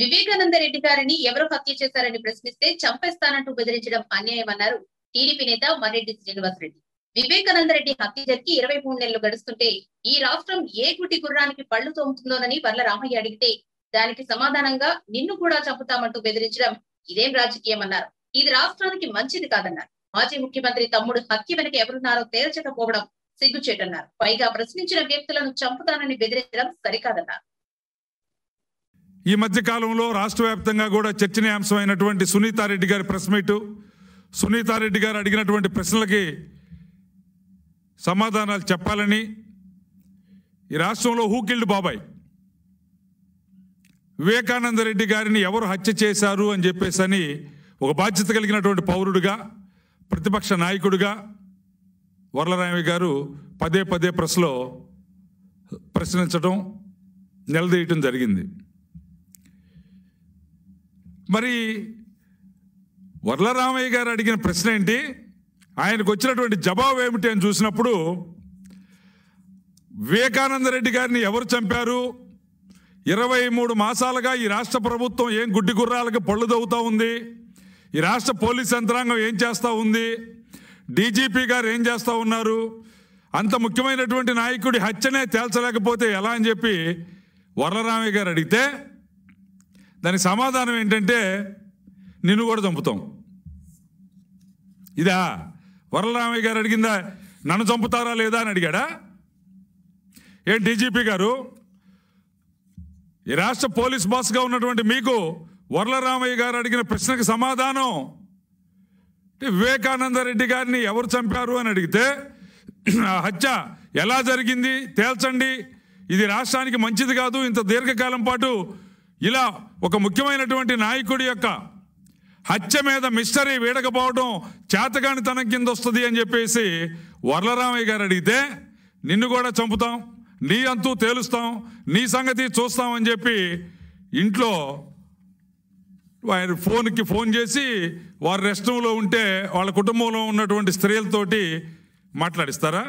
వివేకానంద రెడ్డి గారిని ఎవరు హత్య చేశారని ప్రశ్నిస్తే చంపేస్తానంటూ బెదిరించడం అన్యాయమన్నారు టీడీపీ నేత మర్రెడ్డి శ్రీనివాసరెడ్డి వివేకానంద రెడ్డి హత్య జరిగి ఇరవై మూడు నెలలు గడుస్తుంటే ఈ రాష్ట్రం ఏ గుటి గుర్రానికి పళ్ళు తోముతుందోనని వర్ల రామయ్య అడిగితే దానికి సమాధానంగా నిన్ను కూడా చంపుతామంటూ బెదిరించడం ఇదేం రాజకీయం అన్నారు ఇది రాష్ట్రానికి మంచిది కాదన్నారు మాజీ ముఖ్యమంత్రి తమ్ముడు హత్య వెనక ఎవరున్నారో తేల్చకపోవడం సిగ్గుచేటన్నారు పైగా ప్రశ్నించిన వ్యక్తులను చంపుతానని బెదిరించడం సరికాదన్నారు ఈ మధ్య కాలంలో రాష్ట్ర వ్యాప్తంగా కూడా చర్చనీయాంశమైనటువంటి సునీతారెడ్డి గారి ప్రెస్ మీటు సునీతారెడ్డి గారు అడిగినటువంటి ప్రశ్నలకి సమాధానాలు చెప్పాలని ఈ రాష్ట్రంలో హూకిల్డ్ బాబాయ్ వివేకానందరెడ్డి గారిని ఎవరు హత్య చేశారు అని చెప్పేసి అని ఒక బాధ్యత కలిగినటువంటి పౌరుడుగా ప్రతిపక్ష నాయకుడిగా వరలరామి గారు పదే పదే ప్రెస్లో ప్రశ్నించడం నిలదీయటం జరిగింది మరి వరలరామయ్య గారు అడిగిన ప్రశ్న ఏంటి ఆయనకు వచ్చినటువంటి జవాబు ఏమిటి అని చూసినప్పుడు వివేకానందరెడ్డి గారిని ఎవరు చంపారు ఇరవై మూడు మాసాలుగా ఈ రాష్ట్ర ప్రభుత్వం ఏం గుడ్డి గుర్రాలకు పళ్ళు దవ్వుతూ ఉంది ఈ రాష్ట్ర పోలీస్ యంత్రాంగం ఏం చేస్తూ ఉంది డీజీపీ గారు ఏం చేస్తూ ఉన్నారు అంత ముఖ్యమైనటువంటి నాయకుడి హత్యనే తేల్చలేకపోతే ఎలా అని చెప్పి వరలరామయ్య గారు అడిగితే దానికి సమాధానం ఏంటంటే నిన్ను కూడా చంపుతాం ఇదా వరలరామయ్య గారు అడిగిందా నన్ను చంపుతారా లేదా అని అడిగాడా ఏం డీజీపీ గారు ఈ రాష్ట్ర పోలీస్ బాస్గా ఉన్నటువంటి మీకు వరలరామయ్య గారు అడిగిన ప్రశ్నకు సమాధానం వివేకానందరెడ్డి గారిని ఎవరు చంపారు అని అడిగితే హత్య ఎలా జరిగింది తేల్చండి ఇది రాష్ట్రానికి మంచిది కాదు ఇంత దీర్ఘకాలం పాటు ఇలా ఒక ముఖ్యమైనటువంటి నాయకుడి యొక్క హత్య మీద మిస్టరీ వీడకపోవడం చేతగాని తన కింద వస్తుంది అని చెప్పేసి వరలరామయ్య గారు అడిగితే నిన్ను కూడా చంపుతాం నీ అంతు తేలుస్తాం నీ సంగతి చూస్తాం అని చెప్పి ఇంట్లో ఆయన ఫోన్కి ఫోన్ చేసి వారు రెస్ట్ రూమ్లో ఉంటే వాళ్ళ కుటుంబంలో ఉన్నటువంటి స్త్రీలతోటి మాట్లాడిస్తారా